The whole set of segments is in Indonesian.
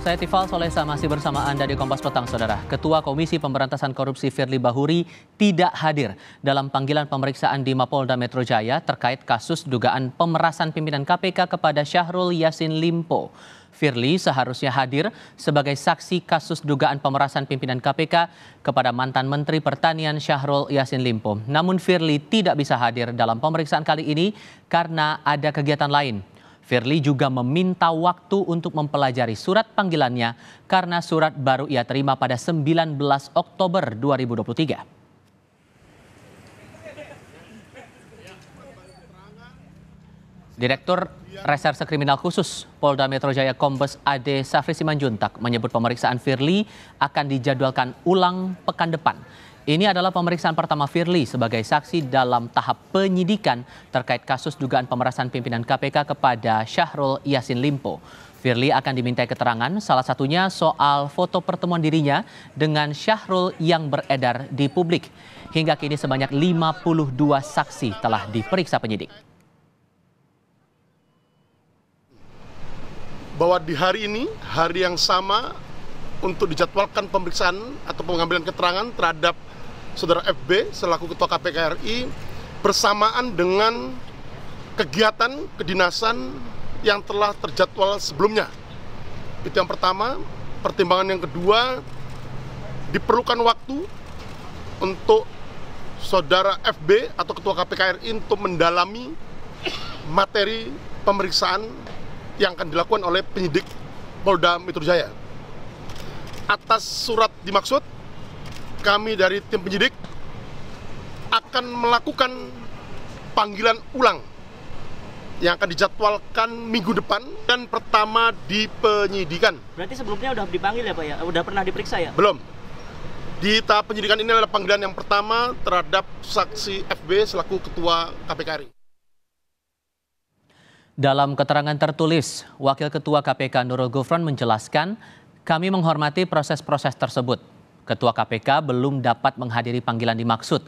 Saya Tifal Solesa masih bersama Anda di Kompas Petang, Saudara. Ketua Komisi Pemberantasan Korupsi Firly Bahuri tidak hadir dalam panggilan pemeriksaan di Mapolda Metro Jaya terkait kasus dugaan pemerasan pimpinan KPK kepada Syahrul Yasin Limpo. Firly seharusnya hadir sebagai saksi kasus dugaan pemerasan pimpinan KPK kepada mantan Menteri Pertanian Syahrul Yasin Limpo. Namun Firly tidak bisa hadir dalam pemeriksaan kali ini karena ada kegiatan lain Firly juga meminta waktu untuk mempelajari surat panggilannya karena surat baru ia terima pada 19 Oktober 2023. Direktur Reserse Kriminal Khusus Polda Metro Jaya Kombes Ade Safri Simanjuntak menyebut pemeriksaan Firly akan dijadwalkan ulang pekan depan. Ini adalah pemeriksaan pertama Firly sebagai saksi dalam tahap penyidikan terkait kasus dugaan pemerasan pimpinan KPK kepada Syahrul Yasin Limpo. Firly akan dimintai keterangan salah satunya soal foto pertemuan dirinya dengan Syahrul yang beredar di publik. Hingga kini sebanyak 52 saksi telah diperiksa penyidik. Bahwa di hari ini, hari yang sama untuk dijadwalkan pemeriksaan atau pengambilan keterangan terhadap saudara FB selaku ketua KPK RI bersamaan dengan kegiatan kedinasan yang telah terjadwal sebelumnya. Itu yang pertama, pertimbangan yang kedua diperlukan waktu untuk saudara FB atau ketua KPK RI untuk mendalami materi pemeriksaan yang akan dilakukan oleh penyidik Polda Metro Jaya. Atas surat dimaksud kami dari tim penyidik akan melakukan panggilan ulang yang akan dijadwalkan minggu depan dan pertama di penyidikan. Berarti sebelumnya udah dipanggil ya Pak ya? Udah pernah diperiksa ya? Belum. Di tahap penyidikan ini adalah panggilan yang pertama terhadap saksi FB selaku Ketua KPK RI. Dalam keterangan tertulis, Wakil Ketua KPK Nurul Gufron menjelaskan, kami menghormati proses-proses tersebut, Ketua KPK belum dapat menghadiri panggilan dimaksud.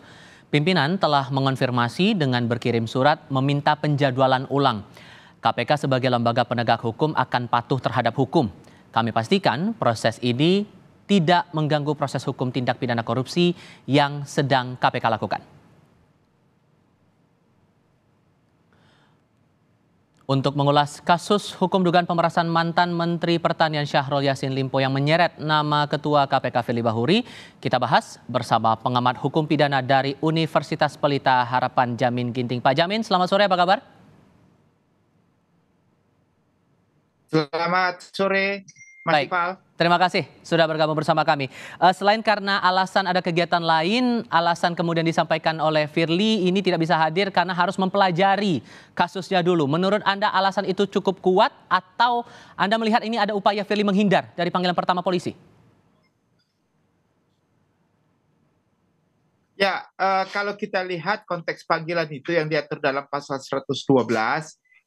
Pimpinan telah mengonfirmasi dengan berkirim surat meminta penjadwalan ulang. KPK sebagai lembaga penegak hukum akan patuh terhadap hukum. Kami pastikan proses ini tidak mengganggu proses hukum tindak pidana korupsi yang sedang KPK lakukan. Untuk mengulas kasus hukum dugaan pemerasan mantan Menteri Pertanian Syahrul Yassin Limpo yang menyeret nama Ketua KPK Fili Bahuri, kita bahas bersama pengamat hukum pidana dari Universitas Pelita Harapan Jamin Ginting. Pak Jamin, selamat sore, apa kabar? Selamat sore, Mas Baik. Ipal. Terima kasih sudah bergabung bersama kami. Uh, selain karena alasan ada kegiatan lain, alasan kemudian disampaikan oleh Firly ini tidak bisa hadir karena harus mempelajari kasusnya dulu. Menurut Anda alasan itu cukup kuat atau Anda melihat ini ada upaya Firly menghindar dari panggilan pertama polisi? Ya, uh, kalau kita lihat konteks panggilan itu yang diatur dalam pasal 112, uh,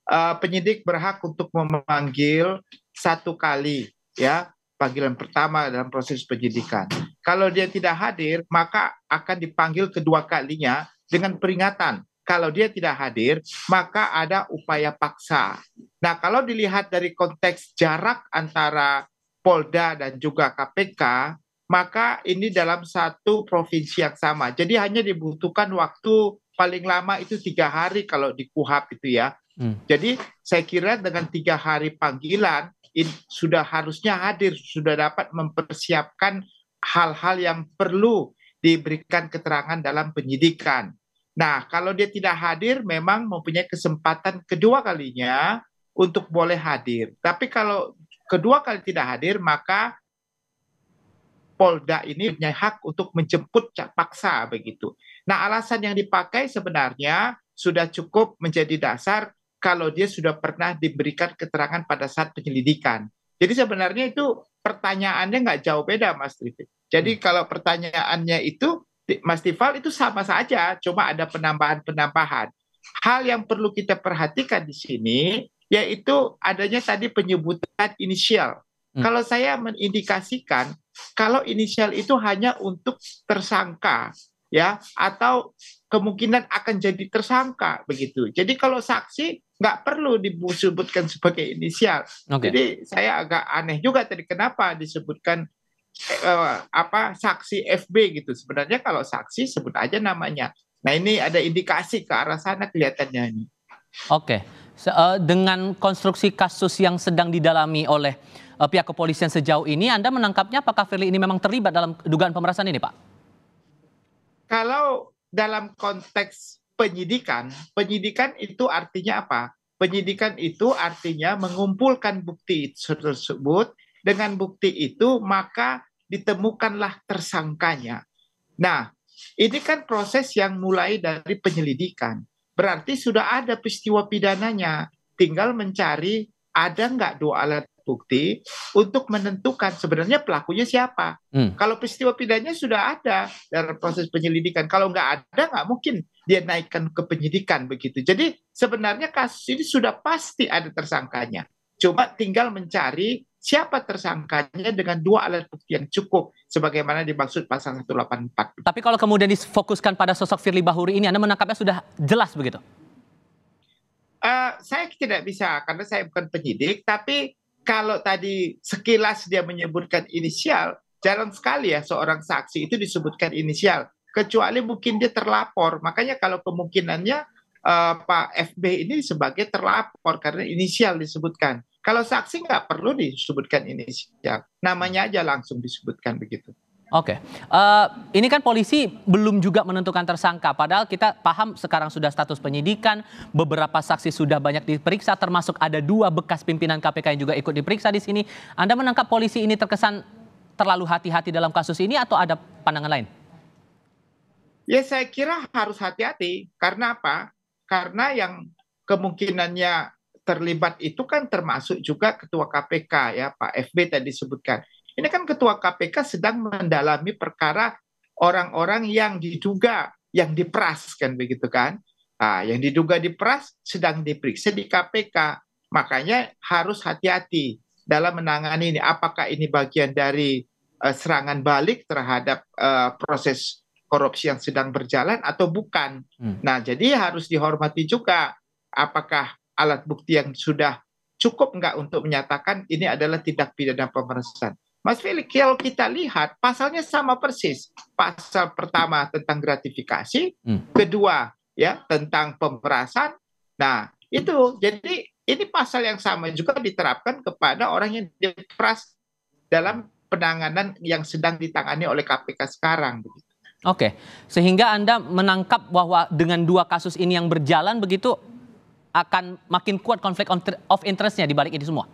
eh, penyidik berhak untuk memanggil satu kali ya panggilan pertama dalam proses penyidikan. Kalau dia tidak hadir, maka akan dipanggil kedua kalinya dengan peringatan. Kalau dia tidak hadir, maka ada upaya paksa. Nah, kalau dilihat dari konteks jarak antara Polda dan juga KPK, maka ini dalam satu provinsi yang sama. Jadi hanya dibutuhkan waktu paling lama itu tiga hari kalau di KUHAP itu ya. Hmm. Jadi saya kira dengan tiga hari panggilan sudah harusnya hadir sudah dapat mempersiapkan hal-hal yang perlu diberikan keterangan dalam penyidikan. Nah, kalau dia tidak hadir memang mempunyai kesempatan kedua kalinya untuk boleh hadir. Tapi kalau kedua kali tidak hadir maka Polda ini punya hak untuk menjemput paksa begitu. Nah, alasan yang dipakai sebenarnya sudah cukup menjadi dasar kalau dia sudah pernah diberikan keterangan pada saat penyelidikan. Jadi sebenarnya itu pertanyaannya nggak jauh beda, Mas Tifal. Jadi hmm. kalau pertanyaannya itu, Mas Tifal itu sama saja, cuma ada penambahan-penambahan. Hal yang perlu kita perhatikan di sini, yaitu adanya tadi penyebutan inisial. Hmm. Kalau saya mengindikasikan, kalau inisial itu hanya untuk tersangka, ya, atau kemungkinan akan jadi tersangka begitu. Jadi kalau saksi nggak perlu disebutkan sebagai inisial. Okay. Jadi saya agak aneh juga tadi kenapa disebutkan eh, apa saksi FB gitu. Sebenarnya kalau saksi sebut aja namanya. Nah ini ada indikasi ke arah sana kelihatannya ini. Oke, okay. uh, eh, dengan konstruksi kasus yang sedang didalami oleh uh, pihak kepolisian sejauh ini, Anda menangkapnya apakah Firly ini memang terlibat dalam dugaan pemerasan ini, Pak? Kalau dalam konteks penyidikan, penyidikan itu artinya apa? Penyidikan itu artinya mengumpulkan bukti tersebut. Dengan bukti itu, maka ditemukanlah tersangkanya. Nah, ini kan proses yang mulai dari penyelidikan. Berarti sudah ada peristiwa pidananya. Tinggal mencari ada nggak dua alat bukti untuk menentukan sebenarnya pelakunya siapa. Hmm. Kalau peristiwa pidananya sudah ada dalam proses penyelidikan, kalau nggak ada nggak mungkin dia naikkan ke penyidikan begitu. Jadi sebenarnya kasus ini sudah pasti ada tersangkanya. Cuma tinggal mencari siapa tersangkanya dengan dua alat bukti yang cukup sebagaimana dimaksud pasal 184. Tapi kalau kemudian difokuskan pada sosok Firly Bahuri ini Anda menangkapnya sudah jelas begitu? Uh, saya tidak bisa karena saya bukan penyidik, tapi kalau tadi sekilas dia menyebutkan inisial, jarang sekali ya seorang saksi itu disebutkan inisial, kecuali mungkin dia terlapor. Makanya kalau kemungkinannya uh, Pak FB ini sebagai terlapor karena inisial disebutkan. Kalau saksi nggak perlu disebutkan inisial, namanya aja langsung disebutkan begitu. Oke, okay. uh, eh, ini kan polisi belum juga menentukan tersangka. Padahal kita paham sekarang sudah status penyidikan, beberapa saksi sudah banyak diperiksa, termasuk ada dua bekas pimpinan KPK yang juga ikut diperiksa di sini. Anda menangkap polisi ini terkesan terlalu hati-hati dalam kasus ini atau ada pandangan lain? Ya saya kira harus hati-hati. Karena apa? Karena yang kemungkinannya terlibat itu kan termasuk juga ketua KPK ya Pak FB tadi sebutkan. Ini kan ketua KPK sedang mendalami perkara orang-orang yang diduga yang diperas kan begitu kan. Nah, yang diduga diperas sedang diperiksa di KPK. Makanya harus hati-hati dalam menangani ini. Apakah ini bagian dari uh, serangan balik terhadap uh, proses korupsi yang sedang berjalan atau bukan. Hmm. Nah, jadi harus dihormati juga apakah alat bukti yang sudah cukup nggak untuk menyatakan ini adalah tindak pidana pemerasan. Mas Fili, kalau kita lihat pasalnya sama persis. Pasal pertama tentang gratifikasi, hmm. kedua ya tentang pemerasan. Nah, itu jadi ini pasal yang sama juga diterapkan kepada orang yang diperas dalam penanganan yang sedang ditangani oleh KPK sekarang begitu. Oke, sehingga Anda menangkap bahwa dengan dua kasus ini yang berjalan begitu akan makin kuat konflik of interestnya di balik ini semua?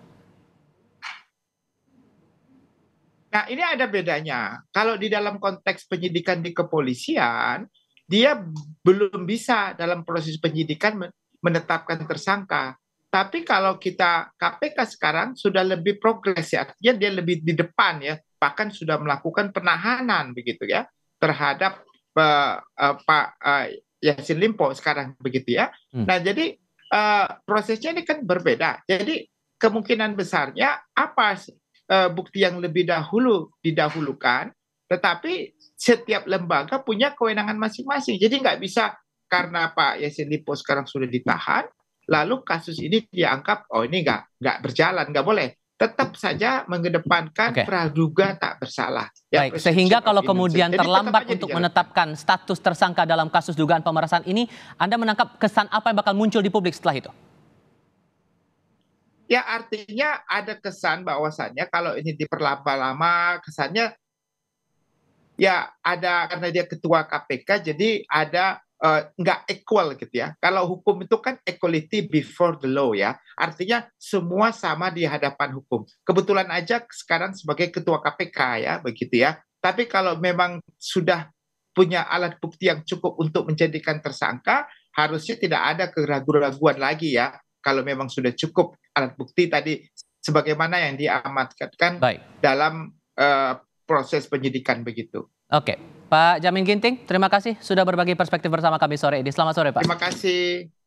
Nah, ini ada bedanya. Kalau di dalam konteks penyidikan di kepolisian, dia belum bisa dalam proses penyidikan menetapkan tersangka. Tapi kalau kita KPK sekarang sudah lebih progres ya, artinya dia lebih di depan ya, bahkan sudah melakukan penahanan begitu ya terhadap uh, uh, Pak uh, Yasin Limpo sekarang begitu ya. Hmm. Nah jadi uh, prosesnya ini kan berbeda. Jadi kemungkinan besarnya apa uh, bukti yang lebih dahulu didahulukan, tetapi setiap lembaga punya kewenangan masing-masing. Jadi nggak bisa karena Pak Yasin Lipo sekarang sudah ditahan, lalu kasus ini dianggap oh ini nggak nggak berjalan, nggak boleh. Tetap saja mengedepankan okay. praduga tak bersalah. Ya, Baik, sehingga kalau kemudian Jadi terlambat untuk dijalankan. menetapkan status tersangka dalam kasus dugaan pemerasan ini, Anda menangkap kesan apa yang bakal muncul di publik setelah itu? Ya artinya ada kesan bahwasannya kalau ini diperlama-lama kesannya ya ada karena dia ketua KPK jadi ada eh, nggak uh, equal gitu ya. Kalau hukum itu kan equality before the law ya. Artinya semua sama di hadapan hukum. Kebetulan aja sekarang sebagai ketua KPK ya begitu ya. Tapi kalau memang sudah punya alat bukti yang cukup untuk menjadikan tersangka, harusnya tidak ada keraguan-keraguan lagi ya kalau memang sudah cukup alat bukti tadi sebagaimana yang diamatkan Baik. dalam uh, proses penyidikan begitu. Oke, Pak Jamin Ginting, terima kasih sudah berbagi perspektif bersama kami sore ini. Selamat sore, Pak. Terima kasih.